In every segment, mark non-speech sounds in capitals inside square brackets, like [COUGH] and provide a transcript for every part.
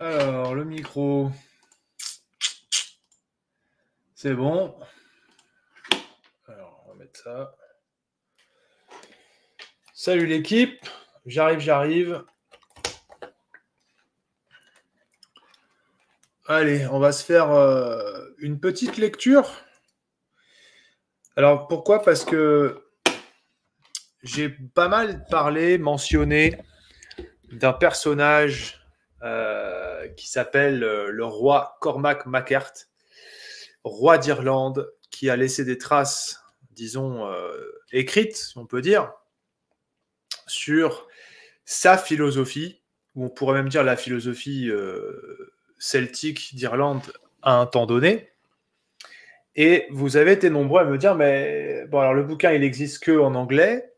Alors, le micro. C'est bon. Alors, on va mettre ça. Salut l'équipe. J'arrive, j'arrive. Allez, on va se faire euh, une petite lecture. Alors pourquoi Parce que j'ai pas mal parlé, mentionné d'un personnage euh, qui s'appelle euh, le roi Cormac Macart, roi d'Irlande, qui a laissé des traces, disons, euh, écrites, si on peut dire, sur sa philosophie, ou on pourrait même dire la philosophie euh, celtique d'Irlande à un temps donné. Et vous avez été nombreux à me dire, mais bon, alors le bouquin, il n'existe que en anglais.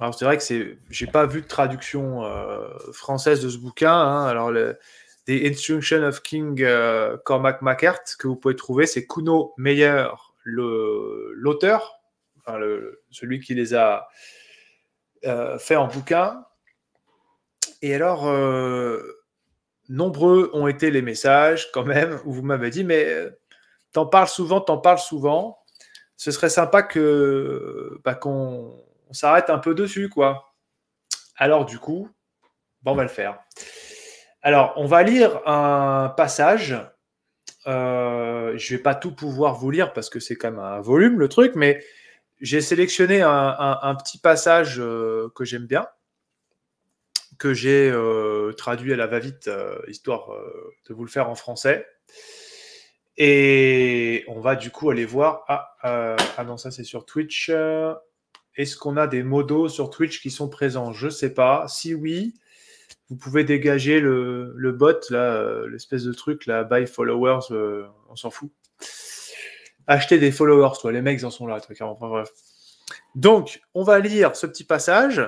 Alors c'est vrai que c'est, j'ai pas vu de traduction française de ce bouquin. Hein. Alors le, des Instruction of King euh, Cormac McCart que vous pouvez trouver. C'est Kuno Meyer, l'auteur, enfin celui qui les a euh, fait en bouquin. Et alors, euh, nombreux ont été les messages quand même où vous m'avez dit, mais euh, t'en parles souvent, t'en parles souvent. Ce serait sympa que bah, qu'on s'arrête un peu dessus, quoi. Alors du coup, bon, on va le faire. Alors, on va lire un passage. Euh, je ne vais pas tout pouvoir vous lire parce que c'est quand même un volume le truc, mais j'ai sélectionné un, petit passage euh, que j'aime bien, que j'ai euh, traduit à la va-vite, histoire de vous le faire en français. Et on va du coup aller voir. Ah, ah non, ça c'est sur Twitch. Est-ce qu'on a des modos sur Twitch qui sont présents Je ne sais pas. Si oui, vous pouvez dégager le, bot, là, euh, l'espèce de truc, là, buy followers, euh, on s'en fout. Acheter des followers, toi, les mecs en sont là, Donc, on va lire ce petit passage,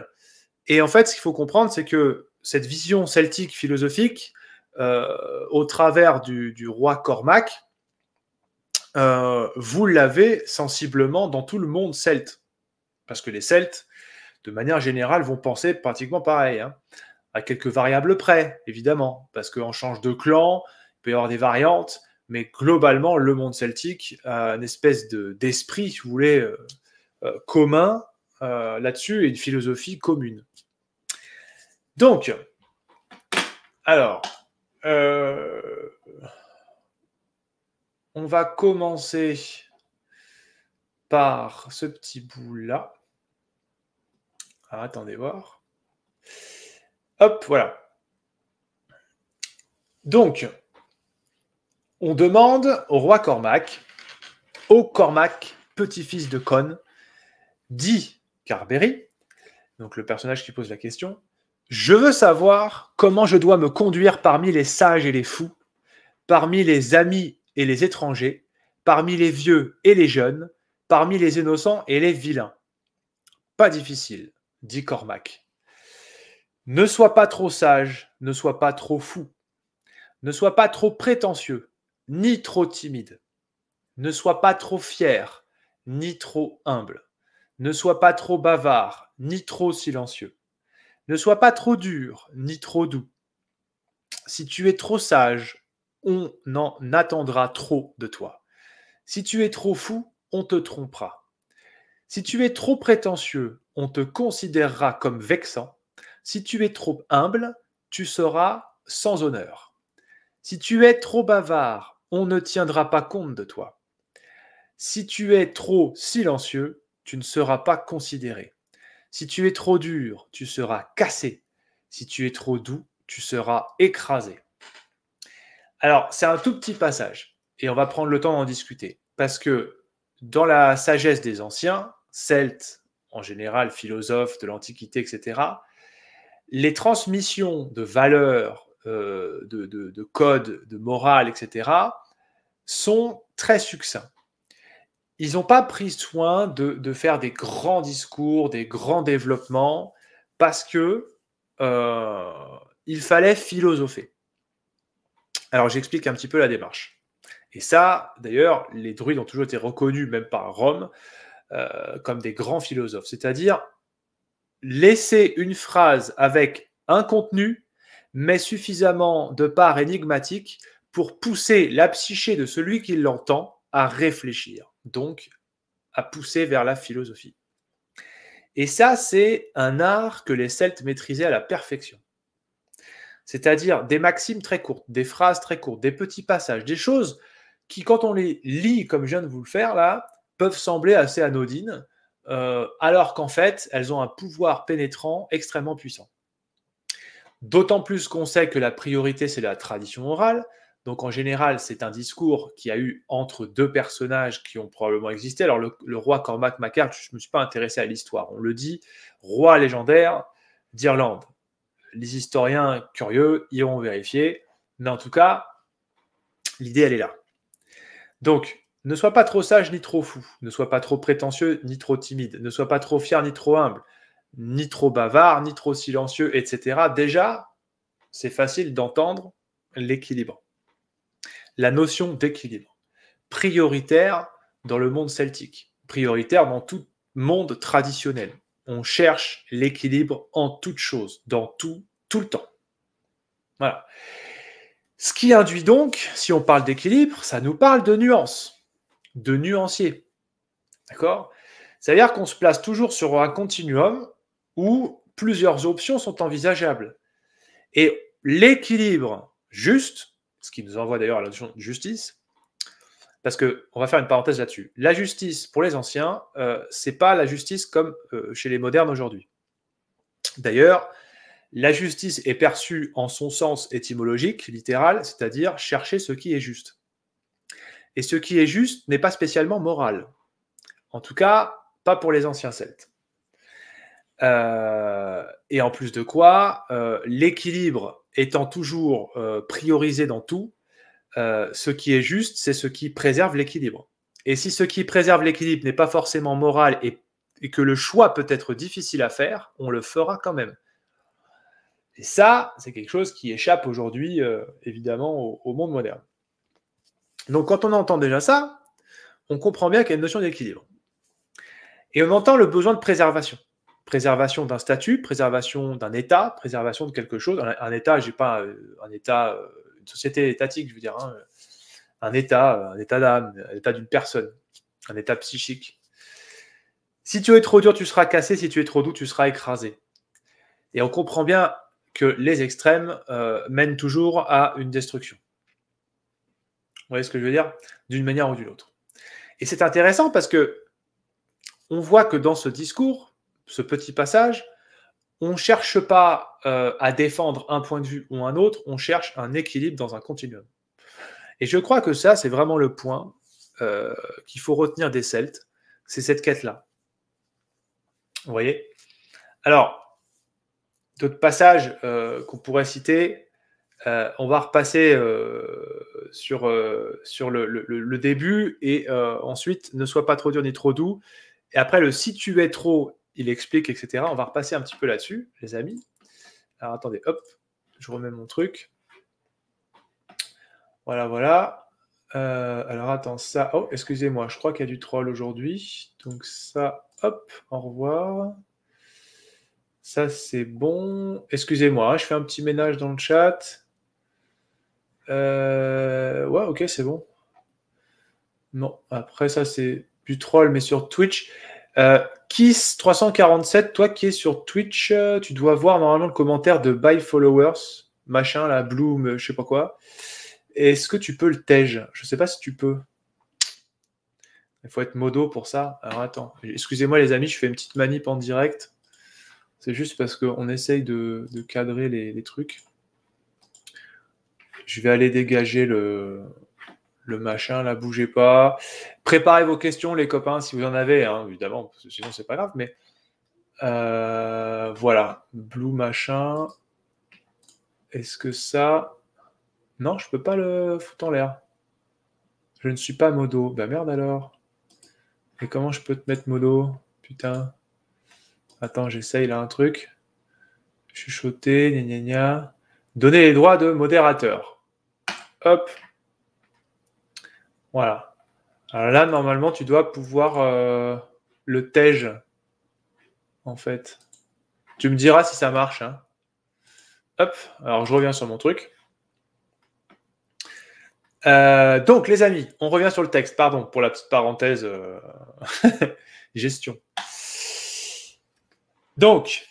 et en fait, ce qu'il faut comprendre, c'est que cette vision celtique philosophique, euh, au travers du, roi Cormac, vous l'avez sensiblement dans tout le monde celte. Parce que les Celtes, de manière générale, vont penser pratiquement pareil. Hein à quelques variables près, évidemment, parce qu'on change de clan, il peut y avoir des variantes, mais globalement, le monde celtique a une espèce d'esprit, si vous voulez, euh, euh, commun euh, là-dessus et une philosophie commune. Donc, alors, on va commencer par ce petit bout-là. Ah, attendez voir. Hop, voilà. Donc, on demande au roi Cormac, au Cormac, petit-fils de Con, dit Carberry, donc le personnage qui pose la question, je veux savoir comment je dois me conduire parmi les sages et les fous, parmi les amis et les étrangers, parmi les vieux et les jeunes, parmi les innocents et les vilains. Pas difficile, dit Cormac. Ne sois pas trop sage, ne sois pas trop fou, ne sois pas trop prétentieux, ni trop timide, ne sois pas trop fier, ni trop humble, ne sois pas trop bavard, ni trop silencieux, ne sois pas trop dur, ni trop doux. Si tu es trop sage, on en attendra trop de toi. Si tu es trop fou, on te trompera. Si tu es trop prétentieux, on te considérera comme vexant. Si tu es trop humble, tu seras sans honneur. Si tu es trop bavard, on ne tiendra pas compte de toi. Si tu es trop silencieux, tu ne seras pas considéré. Si tu es trop dur, tu seras cassé. Si tu es trop doux, tu seras écrasé. Alors, c'est un tout petit passage et on va prendre le temps d'en discuter parce que dans la sagesse des anciens, celtes, en général philosophes de l'Antiquité, etc., les transmissions de valeurs, euh, de, de codes, de morale, etc., sont très succincts. Ils n'ont pas pris soin de, faire des grands discours, des grands développements, parce que euh, il fallait philosopher. Alors j'explique un petit peu la démarche. Et ça, d'ailleurs, les druides ont toujours été reconnus, même par Rome, euh, comme des grands philosophes. C'est-à-dire, laisser une phrase avec un contenu, mais suffisamment de part énigmatique pour pousser la psyché de celui qui l'entend à réfléchir, donc à pousser vers la philosophie. Et ça, c'est un art que les Celtes maîtrisaient à la perfection. C'est-à-dire des maximes très courtes, des phrases très courtes, des petits passages, des choses qui, quand on les lit comme je viens de vous le faire là, peuvent sembler assez anodines, euh, alors qu'en fait, elles ont un pouvoir pénétrant extrêmement puissant. D'autant plus qu'on sait que la priorité, c'est la tradition orale. Donc en général, c'est un discours qui a eu entre deux personnages qui ont probablement existé. Alors le, roi Cormac Mac je ne me suis pas intéressé à l'histoire. On le dit, roi légendaire d'Irlande. Les historiens curieux y iront vérifié. Mais en tout cas, l'idée, elle est là. Donc, ne sois pas trop sage ni trop fou, ne sois pas trop prétentieux ni trop timide, ne sois pas trop fier ni trop humble, ni trop bavard, ni trop silencieux, etc. Déjà, c'est facile d'entendre l'équilibre, la notion d'équilibre, prioritaire dans le monde celtique, prioritaire dans tout monde traditionnel. On cherche l'équilibre en toute chose, dans tout, tout le temps. Voilà. Ce qui induit donc, si on parle d'équilibre, ça nous parle de nuances de nuancier. D'accord C'est-à-dire qu'on se place toujours sur un continuum où plusieurs options sont envisageables. Et l'équilibre juste, ce qui nous envoie d'ailleurs à la notion de justice, parce que on va faire une parenthèse là-dessus. La justice pour les anciens, euh, c'est pas la justice comme euh, chez les modernes aujourd'hui. D'ailleurs, la justice est perçue en son sens étymologique, littéral, c'est-à-dire chercher ce qui est juste et ce qui est juste n'est pas spécialement moral. En tout cas, pas pour les anciens Celtes. Euh, et en plus de quoi, euh, l'équilibre étant toujours euh, priorisé dans tout, ce qui est juste, c'est ce qui préserve l'équilibre. Et si ce qui préserve l'équilibre n'est pas forcément moral et, que le choix peut être difficile à faire, on le fera quand même. Et ça, c'est quelque chose qui échappe aujourd'hui, évidemment, au monde moderne. Donc quand on entend déjà ça, on comprend bien qu'il y a une notion d'équilibre. Et on entend le besoin de préservation. Préservation d'un statut, préservation d'un État, préservation de quelque chose. Un, État, je n'ai pas un, État, euh, euh, une société étatique, je veux dire, hein, un État, euh, un État d'âme, un État d'une personne, un État psychique. Si tu es trop dur, tu seras cassé, si tu es trop doux, tu seras écrasé. Et on comprend bien que les extrêmes mènent toujours à une destruction. Vous voyez ce que je veux dire D'une manière ou d'une autre. Et c'est intéressant parce que on voit que dans ce discours, ce petit passage, on ne cherche pas euh, à défendre un point de vue ou un autre, on cherche un équilibre dans un continuum. Et je crois que ça, c'est vraiment le point euh, qu'il faut retenir des Celtes, c'est cette quête-là. Vous voyez Alors, d'autres passages euh, qu'on pourrait citer, euh, on va repasser euh, sur, euh, le, début et ensuite ne sois pas trop dur ni trop doux. Et après, le si tu es trop, il explique, etc. On va repasser un petit peu là-dessus, les amis. Alors attendez, hop, je remets mon truc. Voilà, voilà. alors attends, ça. Oh, excusez-moi, je crois qu'il y a du troll aujourd'hui. Donc ça, hop, au revoir. Ça, c'est bon. Excusez-moi, je fais un petit ménage dans le chat. Euh, ouais, ok, c'est bon. Non, après ça, c'est du troll, mais sur Twitch. Euh, Kiss347, toi qui es sur Twitch, euh, tu dois voir normalement le commentaire de Buy Followers, machin, la Bloom, je sais pas quoi. Est-ce que tu peux le tège Je sais pas si tu peux. Il faut être modo pour ça. Alors attends, excusez-moi les amis, je fais une petite manip en direct. C'est juste parce qu'on essaye de, cadrer les trucs. Je vais aller dégager le, le machin, la bougez pas. Préparez vos questions, les copains, si vous en avez, hein, évidemment, sinon, c'est pas grave, mais euh, voilà. Blue machin. Est-ce que ça. Non, je peux pas le foutre en l'air. Je ne suis pas modo. Bah merde alors. Et comment je peux te mettre modo Putain. Attends, j'essaye là un truc. Chuchoter, gna gna Donner les droits de modérateur. Hop. Voilà. Alors euh, là, normalement, tu dois pouvoir euh, le tège, en fait. Tu me diras si ça marche. Hein. Hop, alors je reviens sur mon truc. Euh, donc, les amis, on revient sur le texte. Pardon pour la petite parenthèse [LAUGHS] gestion. Donc,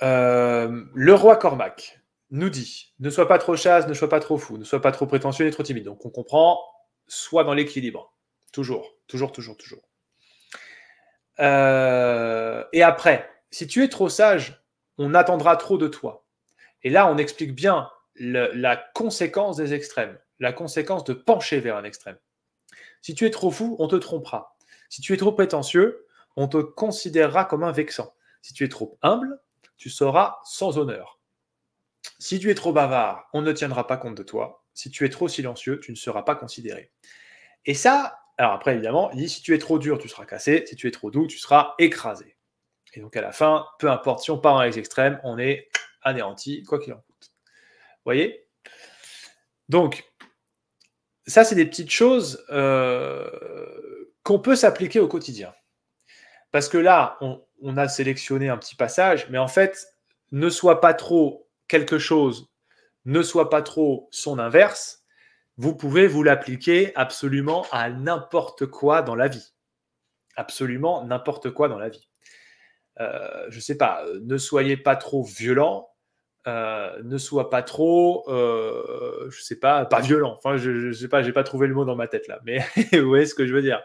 le roi Cormac nous dit ne sois pas trop chasse, ne sois pas trop fou, ne sois pas trop prétentieux et trop timide. Donc on comprend, Sois dans l'équilibre. Toujours, toujours, toujours, toujours. Euh, et après, si tu es trop sage, on attendra trop de toi. Et là, on explique bien la conséquence des extrêmes, la conséquence de pencher vers un extrême. Si tu es trop fou, on te trompera. Si tu es trop prétentieux, on te considérera comme un vexant. Si tu es trop humble, tu seras sans honneur. Si tu es trop bavard, on ne tiendra pas compte de toi. Si tu es trop silencieux, tu ne seras pas considéré. Et ça, alors après, évidemment, il dit si tu es trop dur, tu seras cassé. Si tu es trop doux, tu seras écrasé. Et donc à la fin, peu importe, si on part dans les extrêmes, on est anéanti, quoi qu'il en coûte. Vous voyez Donc, ça, c'est des petites choses euh, qu'on peut s'appliquer au quotidien. Parce que là, on, on, a sélectionné un petit passage, mais en fait, ne sois pas trop quelque chose ne soit pas trop son inverse, vous pouvez vous l'appliquer absolument à n'importe quoi dans la vie. Absolument n'importe quoi dans la vie. Euh, je ne sais pas, euh, ne soyez pas trop violent, euh, ne soit pas trop, euh, je sais pas, pas violent. Enfin, je, ne sais pas, j'ai pas trouvé le mot dans ma tête là, mais [LAUGHS] vous voyez ce que je veux dire.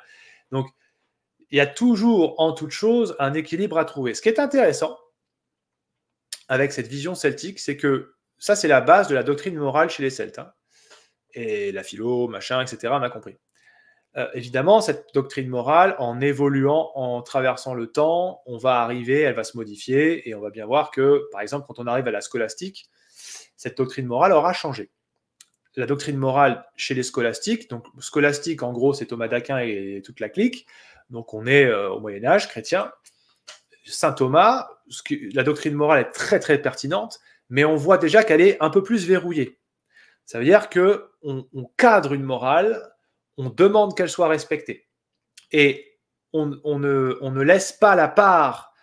Donc, il y a toujours en toute chose un équilibre à trouver. Ce qui est intéressant, avec cette vision celtique, c'est que ça, c'est la base de la doctrine morale chez les Celtes. Hein. Et la philo, machin, etc., on compris. Euh, évidemment, cette doctrine morale, en évoluant, en traversant le temps, on va arriver, elle va se modifier, et on va bien voir que, par exemple, quand on arrive à la scolastique, cette doctrine morale aura changé. La doctrine morale chez les scolastiques, donc scolastique, en gros, c'est Thomas d'Aquin et toute la clique, donc on est euh, au Moyen Âge chrétien. Saint Thomas, la doctrine morale est très très pertinente, mais on voit déjà qu'elle est un peu plus verrouillée. Ça veut dire que on, cadre une morale, on demande qu'elle soit respectée, et on, ne, laisse pas la part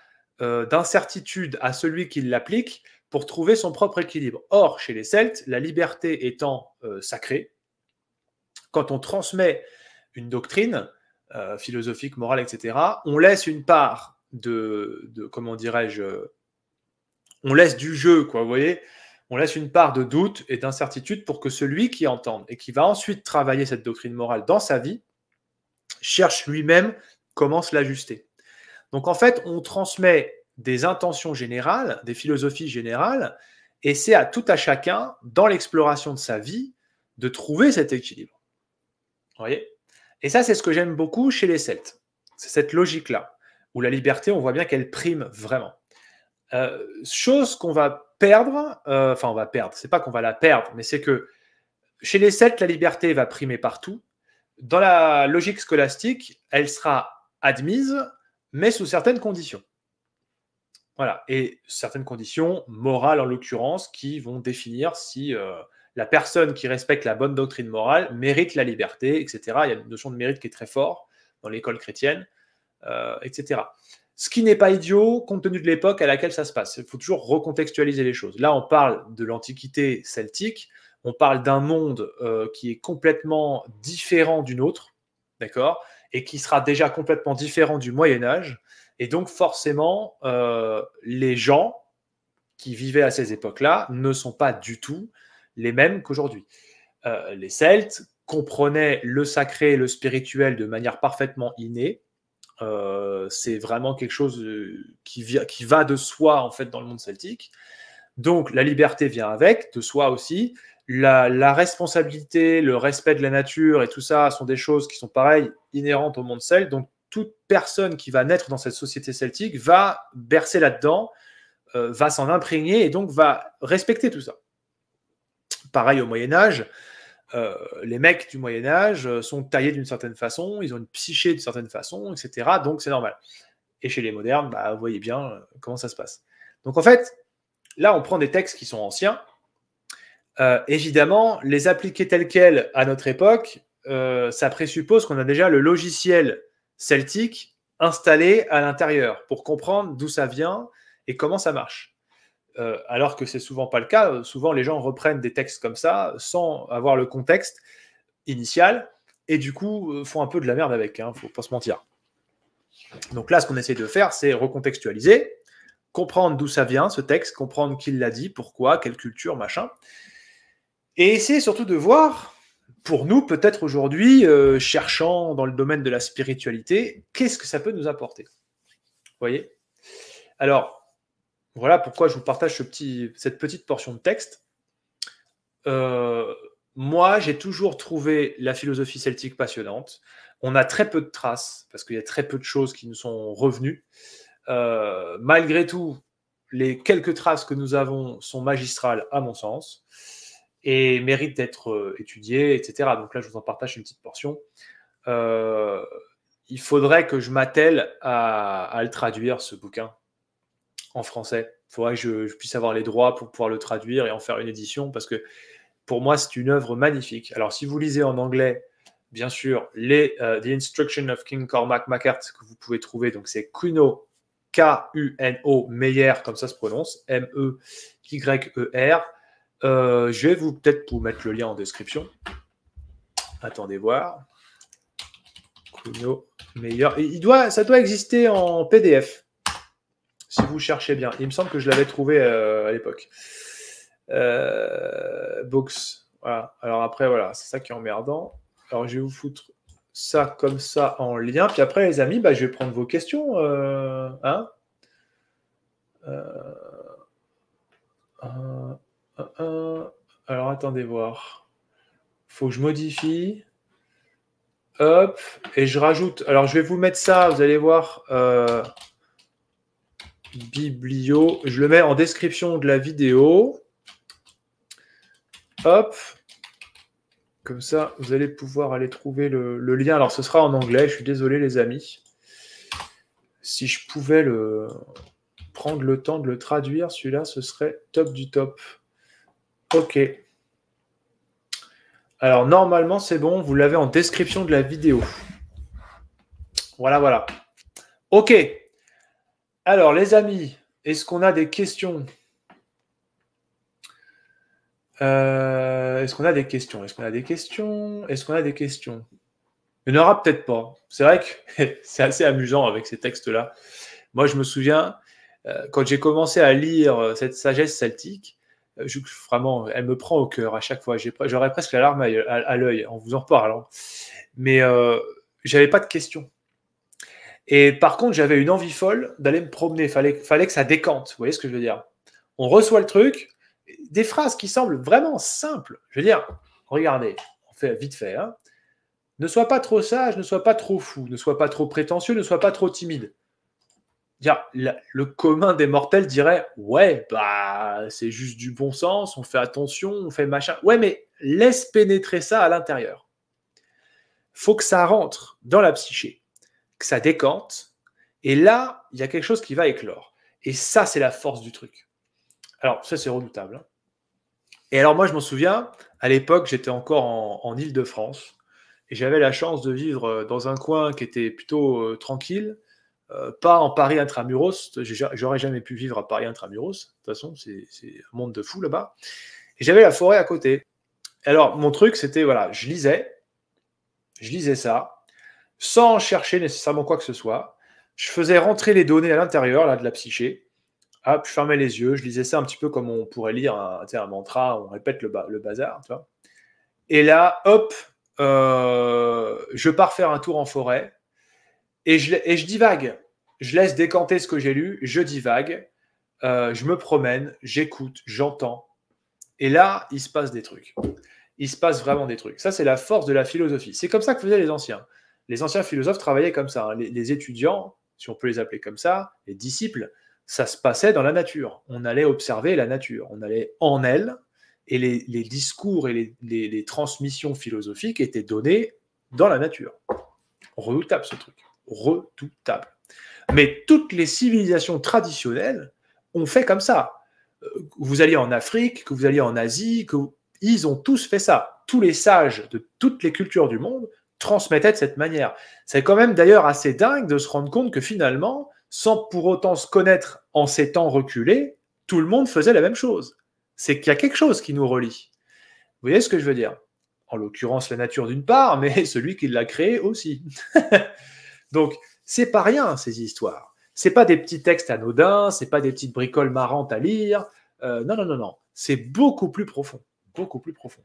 euh, d'incertitude à celui qui l'applique pour trouver son propre équilibre. Or, chez les Celtes, la liberté étant euh, sacrée, quand on transmet une doctrine euh, philosophique, morale, etc., on laisse une part de, comment dirais-je, on laisse du jeu, quoi, vous voyez on laisse une part de doute et d'incertitude pour que celui qui entende et qui va ensuite travailler cette doctrine morale dans sa vie cherche lui-même comment se l'ajuster. Donc en fait, on transmet des intentions générales, des philosophies générales, et c'est à tout à chacun, dans l'exploration de sa vie, de trouver cet équilibre. Vous voyez Et ça, c'est ce que j'aime beaucoup chez les Celtes. C'est cette logique-là où la liberté, on voit bien qu'elle prime vraiment. Euh, chose qu'on va perdre, euh, enfin on va perdre, c'est pas qu'on va la perdre, mais c'est que chez les Celtes, la liberté va primer partout. Dans la logique scolastique, elle sera admise, mais sous certaines conditions. Voilà, et certaines conditions morales en l'occurrence qui vont définir si euh, la personne qui respecte la bonne doctrine morale mérite la liberté, etc. Il y a une notion de mérite qui est très forte dans l'école chrétienne. Euh, etc. Ce qui n'est pas idiot compte tenu de l'époque à laquelle ça se passe. Il faut toujours recontextualiser les choses. Là, on parle de l'antiquité celtique, on parle d'un monde euh, qui est complètement différent d'une autre, d'accord Et qui sera déjà complètement différent du Moyen Âge. Et donc, forcément, euh, les gens qui vivaient à ces époques-là ne sont pas du tout les mêmes qu'aujourd'hui. les Celtes comprenaient le sacré et le spirituel de manière parfaitement innée, euh, c'est vraiment quelque chose euh, qui, qui, va de soi en fait dans le monde celtique. Donc la liberté vient avec, de soi aussi. La, responsabilité, le respect de la nature et tout ça sont des choses qui sont pareilles, inhérentes au monde celtique. Donc toute personne qui va naître dans cette société celtique va bercer là-dedans, euh, va s'en imprégner et donc va respecter tout ça. Pareil au Moyen Âge, euh, les mecs du Moyen Âge euh, sont taillés d'une certaine façon, ils ont une psyché d'une certaine façon, etc. Donc c'est normal. Et chez les modernes, bah, vous voyez bien euh, comment ça se passe. Donc en fait, là, on prend des textes qui sont anciens. évidemment, les appliquer tels quels à notre époque, ça présuppose qu'on a déjà le logiciel celtique installé à l'intérieur pour comprendre d'où ça vient et comment ça marche. Euh, alors que c'est souvent pas le cas. Euh, souvent, les gens reprennent des textes comme ça sans avoir le contexte initial et du coup euh, font un peu de la merde avec. Hein, faut pas se mentir. Donc là, ce qu'on essaie de faire, c'est recontextualiser, comprendre d'où ça vient ce texte, comprendre qui l'a dit, pourquoi, quelle culture, machin, et essayer surtout de voir pour nous, peut-être aujourd'hui, cherchant dans le domaine de la spiritualité, qu'est-ce que ça peut nous apporter Vous voyez Alors, voilà pourquoi je vous partage ce petit, cette petite portion de texte. Euh, moi, j'ai toujours trouvé la philosophie celtique passionnante. On a très peu de traces, parce qu'il y a très peu de choses qui nous sont revenues. Euh, malgré tout, les quelques traces que nous avons sont magistrales, à mon sens, et méritent d'être euh, étudiées, etc. Donc là, je vous en partage une petite portion. il faudrait que je m'attelle à le traduire, ce bouquin, en français. Il faudrait que je, puisse avoir les droits pour pouvoir le traduire et en faire une édition, parce que pour moi, c'est une œuvre magnifique. Alors, si vous lisez en anglais, bien sûr, les, euh, The Instruction of King Cormac MacArthur que vous pouvez trouver, donc c'est Kuno, K-U-N-O, Meyer, comme ça se prononce, M-E-Y-E-R. Euh, je vais vous peut-être vous mettre le lien en description. Attendez voir. Kuno Meyer. Il doit, ça doit exister en PDF si vous cherchez bien. Il me semble que je l'avais trouvé euh, à l'époque. Euh, box. Voilà. Alors après, voilà, c'est ça qui est emmerdant. Alors je vais vous foutre ça comme ça en lien. Puis après, les amis, bah, je vais prendre vos questions. Euh, hein. alors attendez voir. Faut que je modifie. Hop, et je rajoute. Alors je vais vous mettre ça, vous allez voir. Euh, biblio. Je le mets en description de la vidéo. Hop. Comme ça, vous allez pouvoir aller trouver le, lien. Alors, ce sera en anglais. Je suis désolé, les amis. Si je pouvais prendre le temps de le traduire, celui-là, ce serait top du top. OK. Alors, normalement, c'est bon. Vous l'avez en description de la vidéo. Voilà, voilà. OK. Alors, les amis, est-ce qu'on a des questions euh, Est-ce qu'on a des questions Est-ce qu'on a des questions Est-ce qu'on a des questions Il n'y en aura peut-être pas. C'est vrai que [LAUGHS] c'est assez amusant avec ces textes-là. Moi, je me souviens, euh, quand j'ai commencé à lire euh, cette sagesse celtique, vraiment, elle me prend au cœur à chaque fois. J'aurais presque la larme à, l'œil en vous en parlant. Mais je j'avais pas de questions. Et par contre, j'avais une envie folle d'aller me promener. Fallait, fallait que ça décante. Vous voyez ce que je veux dire On reçoit le truc, des phrases qui semblent vraiment simples. Je veux dire, regardez, on fait vite fait. Hein. Ne sois pas trop sage, ne sois pas trop fou, ne sois pas trop prétentieux, ne sois pas trop timide. le commun des mortels dirait ouais bah c'est juste du bon sens, on fait attention, on fait machin. Ouais mais laisse pénétrer ça à l'intérieur. Faut que ça rentre dans la psyché ça décante. Et là, il y a quelque chose qui va éclore. Et ça, c'est la force du truc. Alors, ça, c'est redoutable. Hein. Et alors, moi, je m'en souviens, à l'époque, j'étais encore en, île de france Et j'avais la chance de vivre euh, dans un coin qui était plutôt euh, tranquille, euh, pas en Paris intramuros. J'aurais jamais pu vivre à Paris intramuros. De toute façon, c'est un monde de fou là-bas. Et j'avais la forêt à côté. Alors, mon truc, c'était, voilà, je lisais, je lisais ça, sans chercher nécessairement quoi que ce soit. Je faisais rentrer les données à l'intérieur là, de la psyché. Hop, ah, je fermais les yeux, je lisais ça un petit peu comme on pourrait lire un, mantra, on répète le, bazar. et là, hop, euh, je pars faire un tour en forêt et je, divague. Je laisse décanter ce que j'ai lu, je divague, euh, je me promène, j'écoute, j'entends. Et là, il se passe des trucs. Il se passe vraiment des trucs. Ça, c'est la force de la philosophie. C'est comme ça que faisaient les anciens les anciens philosophes travaillaient comme ça. Hein. Les, étudiants, si on peut les appeler comme ça, les disciples, ça se passait dans la nature. On allait observer la nature, on allait en elle, et les, discours et les, transmissions philosophiques étaient donnés dans la nature. Redoutable ce truc, redoutable. Mais toutes les civilisations traditionnelles ont fait comme ça. Euh, vous alliez en Afrique, que vous alliez en Asie, ils ont tous fait ça. Tous les sages de toutes les cultures du monde transmettait de cette manière. C'est quand même d'ailleurs assez dingue de se rendre compte que finalement, sans pour autant se connaître en ces temps reculés, tout le monde faisait la même chose. C'est qu'il y a quelque chose qui nous relie. Vous voyez ce que je veux dire En l'occurrence, la nature d'une part, [LAUGHS] mais celui qui l'a créée aussi. [LAUGHS] Donc, c'est pas rien ces histoires. C'est pas des petits textes anodins, c'est pas des petites bricoles marrantes à lire. Euh, non, non, non, non. C'est beaucoup plus profond, beaucoup plus profond.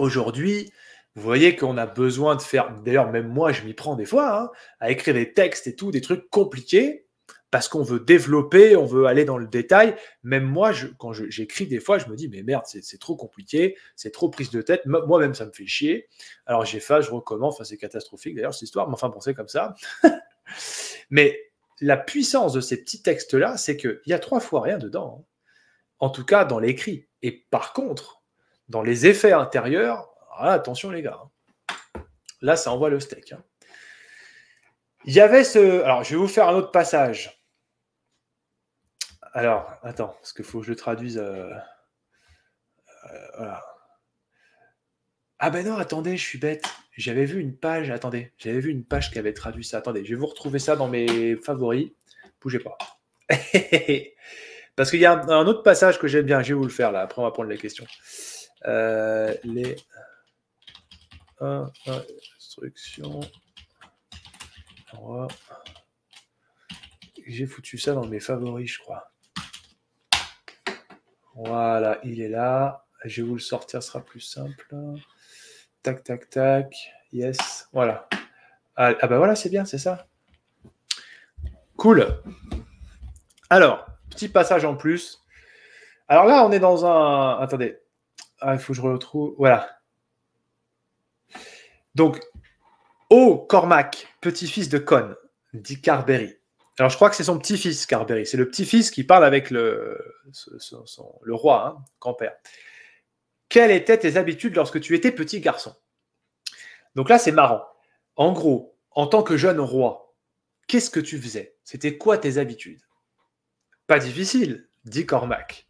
Aujourd'hui, vous voyez qu'on a besoin de faire, d'ailleurs même moi je m'y prends des fois, hein, à écrire des textes et tout, des trucs compliqués, parce qu'on veut développer, on veut aller dans le détail. Même moi, quand j'écris des fois, je me dis, mais merde, c'est trop compliqué, c'est trop prise de tête, moi-même ça me fait chier. Alors j'ai je recommence, enfin c'est catastrophique d'ailleurs cette histoire, mais enfin bon, comme ça. [LAUGHS] mais la puissance de ces petits textes-là, c'est qu'il y a trois fois rien dedans, hein. en tout cas dans l'écrit. Et par contre, dans les effets intérieurs, ah, attention les gars. Hein. Là, ça envoie le steak. Hein. Il y avait ce. Alors, je vais vous faire un autre passage. Alors, attends, est-ce qu'il faut que je le traduise. Euh, euh, voilà. Ah ben non, attendez, je suis bête. J'avais vu une page. Attendez, j'avais vu une page qui avait traduit ça. Attendez, je vais vous retrouver ça dans mes favoris. Bougez pas. [LAUGHS] parce qu'il y a un, autre passage que j'aime bien. Je vais vous le faire là. Après, on va prendre les questions. Euh, les instruction. J'ai foutu ça dans mes favoris, je crois. Voilà, il est là. Je vais vous le sortir, sera plus simple. Tac, tac, tac. Yes, voilà. Ah, ah, bah voilà, c'est bien, c'est ça. Cool. Alors, petit passage en plus. Alors là, on est dans un... Attendez. Ah, il faut que je retrouve. Voilà. Donc, oh Cormac, petit-fils de Con, dit Carberry. Alors, je crois que c'est son petit-fils, Carberry. C'est le petit-fils qui parle avec le, le roi, hein, grand-père. Quelles étaient tes habitudes lorsque tu étais petit garçon Donc là, c'est marrant. En gros, en tant que jeune roi, qu'est-ce que tu faisais C'était quoi tes habitudes Pas difficile, dit Cormac.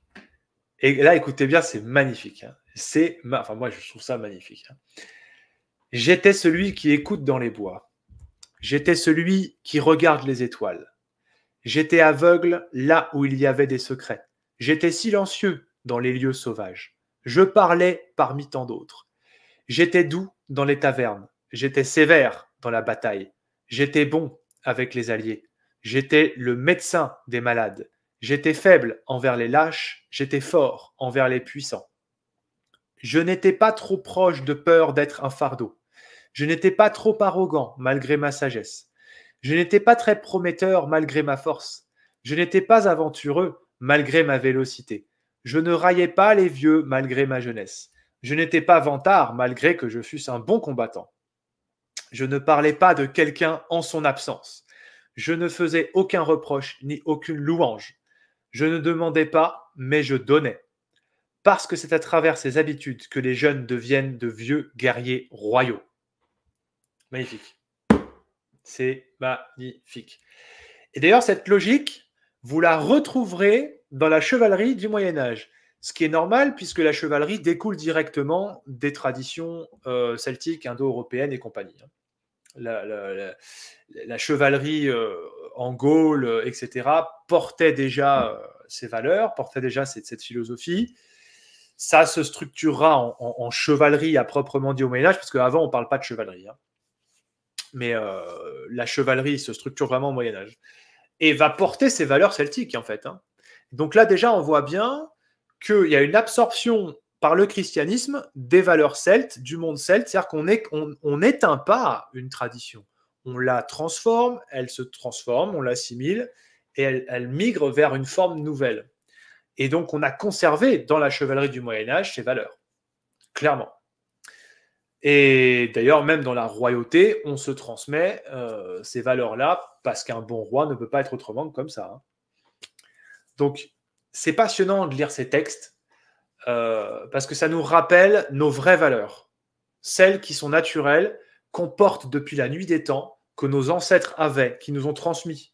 Et là, écoutez bien, c'est magnifique. Hein. C'est, enfin moi, je trouve ça magnifique. Hein. J'étais celui qui écoute dans les bois. J'étais celui qui regarde les étoiles. J'étais aveugle là où il y avait des secrets. J'étais silencieux dans les lieux sauvages. Je parlais parmi tant d'autres. J'étais doux dans les tavernes. J'étais sévère dans la bataille. J'étais bon avec les alliés. J'étais le médecin des malades. J'étais faible envers les lâches. J'étais fort envers les puissants. Je n'étais pas trop proche de peur d'être un fardeau. Je n'étais pas trop arrogant malgré ma sagesse. Je n'étais pas très prometteur malgré ma force. Je n'étais pas aventureux malgré ma vélocité. Je ne raillais pas les vieux malgré ma jeunesse. Je n'étais pas vantard malgré que je fusse un bon combattant. Je ne parlais pas de quelqu'un en son absence. Je ne faisais aucun reproche ni aucune louange. Je ne demandais pas, mais je donnais. Parce que c'est à travers ces habitudes que les jeunes deviennent de vieux guerriers royaux. Magnifique. C'est magnifique. Et d'ailleurs, cette logique, vous la retrouverez dans la chevalerie du Moyen Âge, ce qui est normal puisque la chevalerie découle directement des traditions euh, celtiques, indo-européennes et compagnie. Hein. La, chevalerie euh, en Gaule, euh, etc., portait déjà ces valeurs, portait déjà cette, philosophie. Ça se structurera en, chevalerie à proprement dit au Moyen Âge, parce qu'avant, on ne parle pas de chevalerie. Hein mais euh, la chevalerie se structure vraiment au Moyen Âge et va porter ses valeurs celtiques en fait. Hein. Donc là déjà on voit bien qu'il y a une absorption par le christianisme des valeurs celtes, du monde celte, c'est-à-dire qu'on n'éteint pas une tradition, on la transforme, elle se transforme, on l'assimile et elle, elle migre vers une forme nouvelle. Et donc on a conservé dans la chevalerie du Moyen Âge ses valeurs, clairement. Et d'ailleurs, même dans la royauté, on se transmet euh, ces valeurs-là parce qu'un bon roi ne peut pas être autrement que comme ça. Hein. Donc, c'est passionnant de lire ces textes euh, parce que ça nous rappelle nos vraies valeurs, celles qui sont naturelles, qu'on porte depuis la nuit des temps, que nos ancêtres avaient, qui nous ont transmis.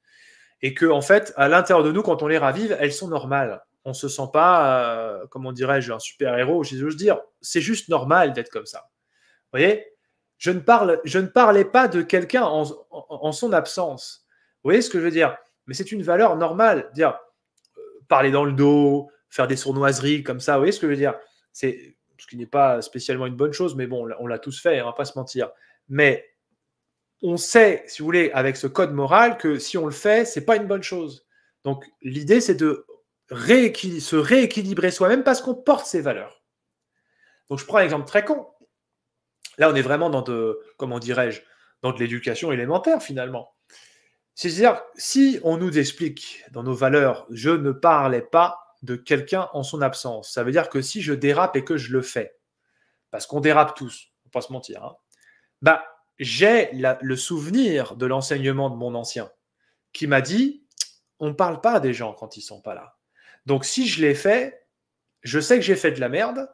Et que, en fait, à l'intérieur de nous, quand on les ravive, elles sont normales. On ne se sent pas, euh, comment dirais-je, un super-héros, si j'ose dire. C'est juste normal d'être comme ça. Vous voyez je ne, parle, je ne parlais pas de quelqu'un en, son absence. Vous voyez ce que je veux dire Mais c'est une valeur normale. Dire euh, parler dans le dos, faire des sournoiseries comme ça, vous voyez ce que je veux dire C'est ce qui n'est pas spécialement une bonne chose, mais bon, on l'a tous fait, on hein, va pas se mentir. Mais on sait, si vous voulez, avec ce code moral, que si on le fait, c'est pas une bonne chose. Donc l'idée, c'est de se rééquilibrer soi-même parce qu'on porte ces valeurs. Donc je prends un exemple très con. Là, on est vraiment dans de, comment dirais-je, dans de l'éducation élémentaire finalement. C'est-à-dire, si on nous explique dans nos valeurs, je ne parlais pas de quelqu'un en son absence, ça veut dire que si je dérape et que je le fais, parce qu'on dérape tous, on pas se mentir, hein, bah, j'ai le souvenir de l'enseignement de mon ancien qui m'a dit, on ne parle pas des gens quand ils sont pas là. Donc si je l'ai fait, je sais que j'ai fait de la merde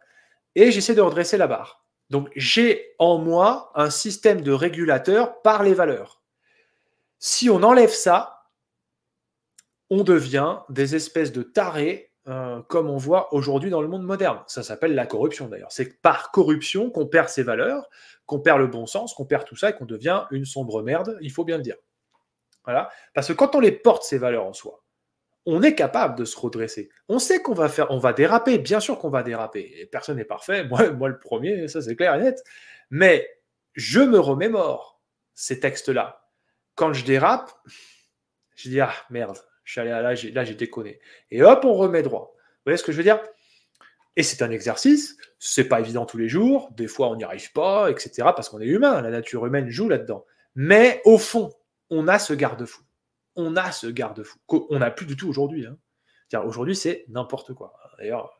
et j'essaie de redresser la barre. Donc j'ai en moi un système de régulateur par les valeurs. Si on enlève ça, on devient des espèces de tarés euh, comme on voit aujourd'hui dans le monde moderne. Ça s'appelle la corruption d'ailleurs. C'est par corruption qu'on perd ses valeurs, qu'on perd le bon sens, qu'on perd tout ça et qu'on devient une sombre merde, il faut bien le dire. Voilà. Parce que quand on les porte, ces valeurs en soi, on est capable de se redresser. On sait qu'on va faire, on va déraper, bien sûr qu'on va déraper. personne n'est parfait, [LAUGHS] moi, moi le premier, ça c'est clair et net. Mais je me remémore ces textes-là. Quand je dérape, je dis ah merde, je suis là, j'ai, là déconné. Et hop, on remet droit. Vous voyez ce que je veux dire Et c'est un exercice. C'est pas évident tous les jours. Des fois, on n'y arrive pas, etc. Parce qu'on est humain. La nature humaine joue là-dedans. Mais au fond, on a ce garde-fou on a ce garde-fou qu'on n'a plus du tout aujourd'hui. Hein. Aujourd'hui, c'est n'importe quoi. D'ailleurs,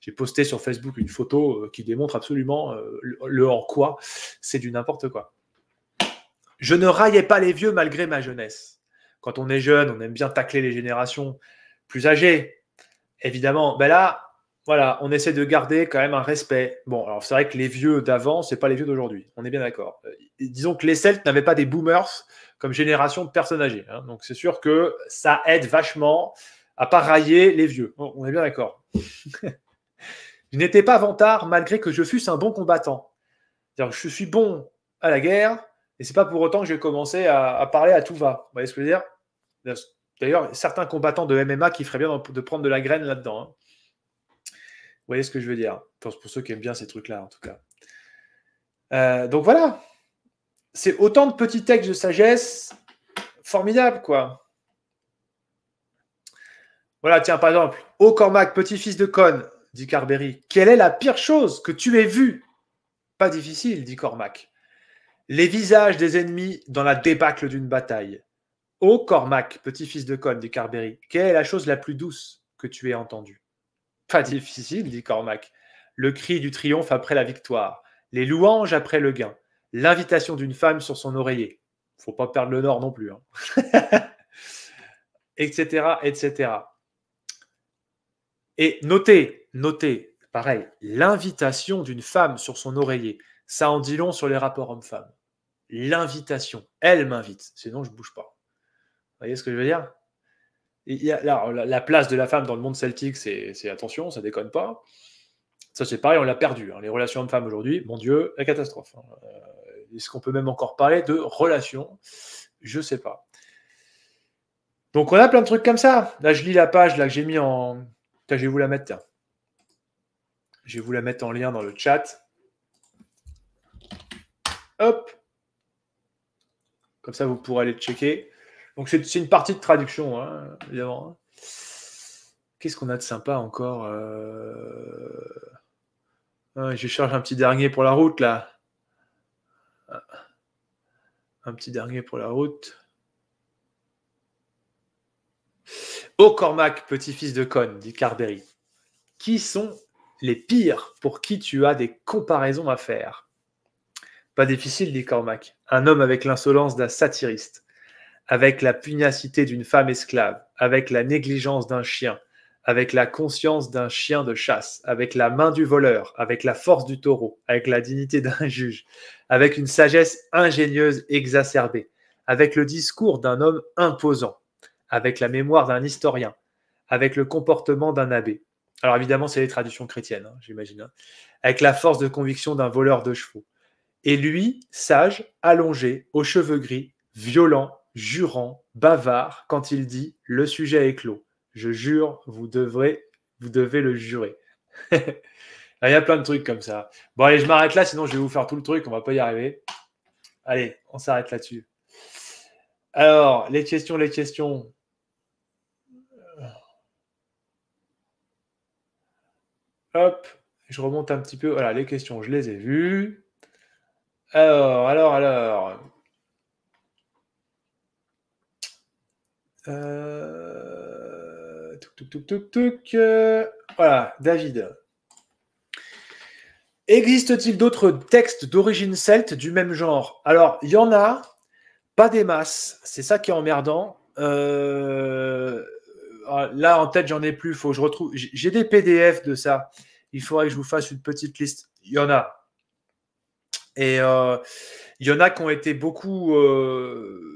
j'ai posté sur Facebook une photo euh, qui démontre absolument euh, le, en quoi. C'est du n'importe quoi. Je ne raillais pas les vieux malgré ma jeunesse. Quand on est jeune, on aime bien tacler les générations plus âgées. Évidemment, ben là, voilà, on essaie de garder quand même un respect. Bon, alors c'est vrai que les vieux d'avant, c'est pas les vieux d'aujourd'hui. On est bien d'accord. Euh, disons que les Celtes n'avaient pas des boomers génération de personnes âgées. Hein. Donc c'est sûr que ça aide vachement à parailler les vieux. on est bien d'accord. [LAUGHS] je n'étais pas vantard malgré que je fusse un bon combattant. je suis bon à la guerre et c'est pas pour autant que j'ai commencé à, parler à tout va. Vous voyez ce que je veux dire D'ailleurs, certains combattants de MMA qui feraient bien de prendre de la graine là-dedans. Hein. Vous voyez ce que je veux dire pour, pour ceux qui aiment bien ces trucs-là, en tout cas. Euh, donc voilà, c'est autant de petits textes de sagesse formidables, quoi. Voilà, tiens, par exemple, Ô Cormac, petit-fils de Conne, dit Carberry, quelle est la pire chose que tu aies vue Pas difficile, dit Cormac. Les visages des ennemis dans la débâcle d'une bataille. Ô Cormac, petit-fils de Conne, dit Carberry, quelle est la chose la plus douce que tu aies entendue Pas difficile, dit Cormac. Le cri du triomphe après la victoire, les louanges après le gain, l'invitation d'une femme sur son oreiller. Faut pas perdre le nord non plus. etc., hein. [LAUGHS] etc. Et notez, notez, pareil, l'invitation d'une femme sur son oreiller. Ça en dit long sur les rapports homme-femme. L'invitation. Elle m'invite, sinon je ne bouge pas. Vous voyez ce que je veux dire La place de la femme dans le monde celtique, c'est attention, ça déconne pas. Ça, c'est pareil, on l'a perdu. Hein, les relations hommes-femmes aujourd'hui, mon Dieu, la catastrophe. Hein. Euh, est-ce qu'on peut même encore parler de relation Je ne sais pas. Donc on a plein de trucs comme ça. Là, je lis la page là, que j'ai mis en. je vais vous la mettre. Je vais vous la mettre en lien dans le chat. Hop. Comme ça, vous pourrez aller checker. Donc c'est une partie de traduction, hein, évidemment. Hein. Qu'est-ce qu'on a de sympa encore euh, ah, Je charge un petit dernier pour la route là. Un petit dernier pour la route. Ô oh, Cormac, petit-fils de Con, dit Carberry, qui sont les pires pour qui tu as des comparaisons à faire Pas difficile, dit Cormac. Un homme avec l'insolence d'un satiriste, avec la pugnacité d'une femme esclave, avec la négligence d'un chien, avec la conscience d'un chien de chasse, avec la main du voleur, avec la force du taureau, avec la dignité d'un [LAUGHS] juge, avec une sagesse ingénieuse exacerbée, avec le discours d'un homme imposant, avec la mémoire d'un historien, avec le comportement d'un abbé. Alors évidemment, c'est les traditions chrétiennes, hein, j'imagine. Hein. Avec la force de conviction d'un voleur de chevaux. Et lui, sage, allongé, aux cheveux gris, violent, jurant, bavard, quand il dit ⁇ Le sujet est clos ⁇ je jure, vous devrez, vous devez le jurer. [LAUGHS] Il y a plein de trucs comme ça. Bon, allez, je m'arrête là, sinon je vais vous faire tout le truc, on va pas y arriver. Allez, on s'arrête là-dessus. Alors, les questions, les questions. Hop, je remonte un petit peu. Voilà, les questions, je les ai vues. Alors, alors, alors. Euh... Euh, voilà, David. Existe-t-il d'autres textes d'origine celte du même genre Alors, il y en a, pas des masses. C'est ça qui est emmerdant. Euh, ah, là, en tête, j'en ai plus. Faut que je retrouve. J'ai des PDF de ça. Il faudrait que je vous fasse une petite liste. Il y en a. Et euh, il y en a qui ont été beaucoup,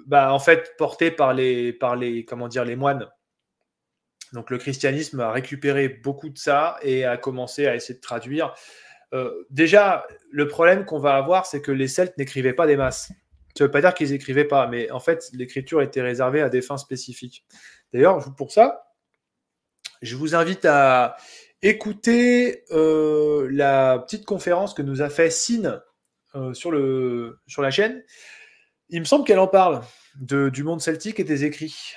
bah, en fait, portés par les, par les, comment dire, les moines. Donc le christianisme a récupéré beaucoup de ça et a commencé à essayer de traduire. Euh, déjà, le problème qu'on va avoir, c'est que les Celtes n'écrivaient pas des masses. Ça ne veut pas dire qu'ils n'écrivaient pas, mais en fait, l'écriture était réservée à des fins spécifiques. D'ailleurs, pour ça, je vous invite à écouter euh, la petite conférence que nous a fait Sine euh, sur, le, sur la chaîne. Il me semble qu'elle en parle du monde celtique et des écrits,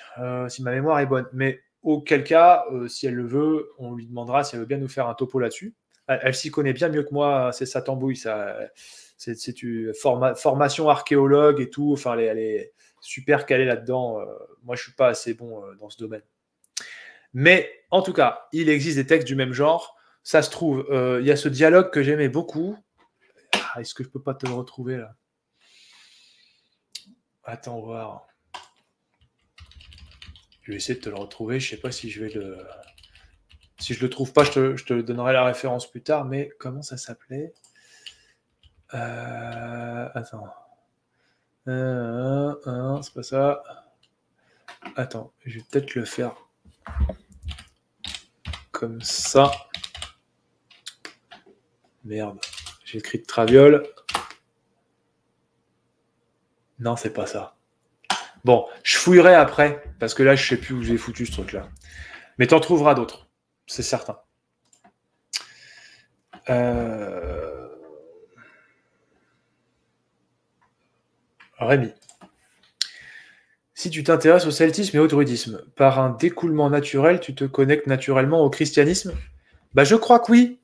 si ma mémoire est bonne. Mais Auquel cas, euh, si elle le veut, on lui demandera si elle veut bien nous faire un topo là-dessus. Elle, s'y connaît bien mieux que moi, c'est sa tambouille, ça. C'est une formation archéologue et tout. Enfin, elle, est super calée là-dedans. Euh, moi, je suis pas assez bon euh, dans ce domaine. Mais en tout cas, il existe des textes du même genre. Ça se trouve, il y a ce dialogue que j'aimais beaucoup. Ah, est-ce que je peux pas te le retrouver là Attends voir. Je essayer de te le retrouver. Je sais pas si je vais le. Si je le trouve pas, je te, donnerai la référence plus tard. Mais comment ça s'appelait euh... Attends. c'est pas ça. Attends, je vais peut-être le faire comme ça. Merde, j'ai écrit de traviole. Non, c'est pas ça. Bon, je fouillerai après, parce que là, je sais plus où j'ai foutu ce truc-là. Mais en trouveras d'autres, c'est certain. Euh, Rémi. Si tu t'intéresses au celtisme et au druidisme, par un découlement naturel, tu te connectes naturellement au christianisme Bah je crois que oui.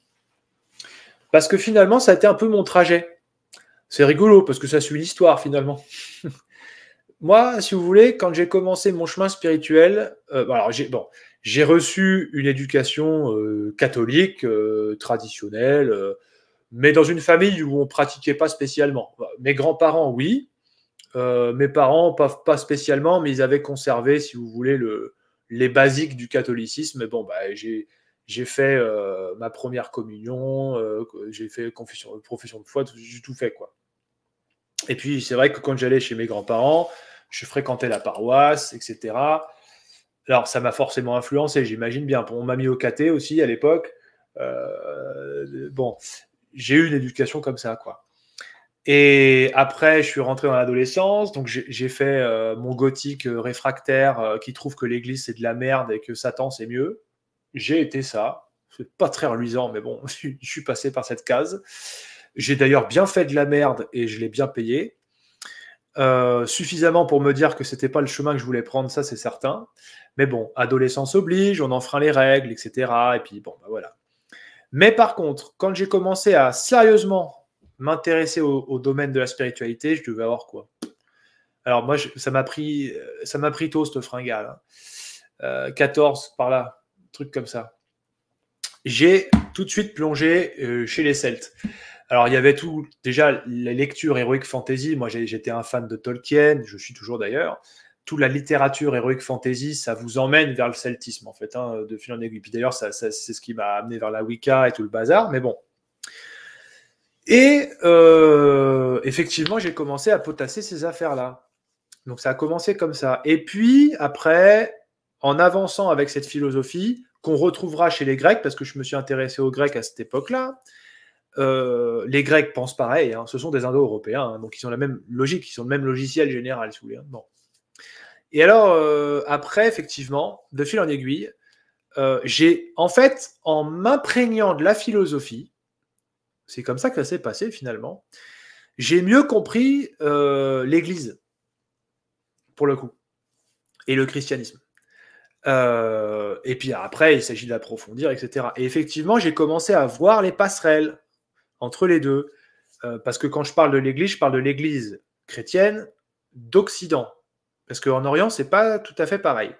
Parce que finalement, ça a été un peu mon trajet. C'est rigolo parce que ça suit l'histoire finalement. [LAUGHS] moi, si vous voulez, quand j'ai commencé mon chemin spirituel, euh, j'ai bon, j'ai reçu une éducation euh, catholique euh, traditionnelle, mais dans une famille où on pratiquait pas spécialement. Mes grands-parents, oui. mes parents, pas, pas, spécialement, mais ils avaient conservé, si vous voulez, les basiques du catholicisme. Mais bon, bah, j'ai fait ma première communion, j'ai fait confession, profession de foi, j'ai tout fait quoi. Et puis, c'est vrai que quand j'allais chez mes grands-parents, je fréquentais la paroisse, etc. Alors, ça m'a forcément influencé, j'imagine bien. On m'a mis au caté aussi à l'époque. Euh, bon, j'ai eu une éducation comme ça, quoi. Et après, je suis rentré dans l'adolescence, donc j'ai fait euh, mon gothique euh, réfractaire qui trouve que l'Église c'est de la merde et que Satan c'est mieux. J'ai été ça. C'est pas très reluisant, mais bon, [LAUGHS] je suis passé par cette case. J'ai d'ailleurs bien fait de la merde et je l'ai bien payé. Euh, suffisamment pour me dire que ce n'était pas le chemin que je voulais prendre, ça c'est certain. Mais bon, adolescence oblige, on enfreint les règles, etc. Et puis bon, bah voilà. Mais par contre, quand j'ai commencé à sérieusement m'intéresser au, domaine de la spiritualité, je devais avoir quoi Alors moi, ça m'a pris, euh, ça m'a pris tôt ce fringale. 14 hein. euh, par là, truc comme ça. J'ai tout de suite plongé chez les Celtes. Alors, il y avait tout, déjà, les lectures Heroic Fantasy. Moi, j'étais un fan de Tolkien, je suis toujours d'ailleurs. Toute la littérature héroïque Fantasy, ça vous emmène vers le celtisme, en fait, hein, de fil en Puis d'ailleurs, c'est ce qui m'a amené vers la Wicca et tout le bazar, mais bon. Et euh, effectivement, j'ai commencé à potasser ces affaires-là. Donc, ça a commencé comme ça. Et puis, après, en avançant avec cette philosophie, qu'on retrouvera chez les Grecs, parce que je me suis intéressé aux Grecs à cette époque-là, euh, les Grecs pensent pareil, hein. ce sont des Indo-Européens, hein. donc ils ont la même logique, ils ont le même logiciel général, si vous voulez. Hein. Et alors, euh, après, effectivement, de fil en aiguille, euh, j'ai, en fait, en m'imprégnant de la philosophie, c'est comme ça que ça s'est passé finalement, j'ai mieux compris l'Église, pour le coup, et le christianisme. et puis après, il s'agit d'approfondir, etc. Et effectivement, j'ai commencé à voir les passerelles entre les deux. Euh, parce que quand je parle de l'Église, je parle de l'Église chrétienne d'Occident. Parce qu'en Orient, c'est pas tout à fait pareil.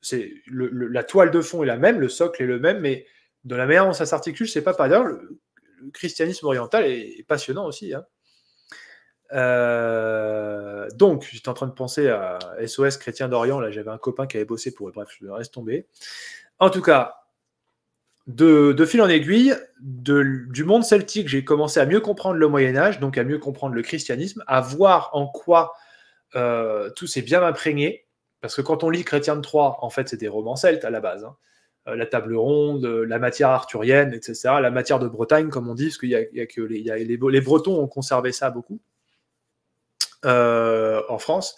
C'est la toile de fond est la même, le socle est le même, mais de la manière dont ça s'articule, c'est pas pareil. Le, christianisme oriental est, passionnant aussi. Hein. Euh, donc, j'étais en train de penser à SOS Chrétien d'Orient. Là, j'avais un copain qui avait bossé pour. Bref, je le reste tombé En tout cas, de, fil en aiguille, du monde celtique, j'ai commencé à mieux comprendre le Moyen Âge, donc à mieux comprendre le christianisme, à voir en quoi euh, tout s'est bien imprégné. Parce que quand on lit Chrétien de Troyes, en fait, c'est des romans celtes à la base. Hein. Euh, la table ronde, la matière arthurienne, etc. La matière de Bretagne, comme on dit, parce qu'il que les, Bretons ont conservé ça beaucoup euh, en France.